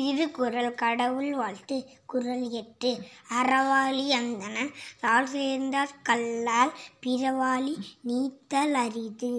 திருக்குறள் கடவுள் வாழ்த்து குரல் எட்டு அறவாளி அந்தன தாழ் சேர்ந்தாற் கல்லால் பிறவாளி நீத்தல் அரிது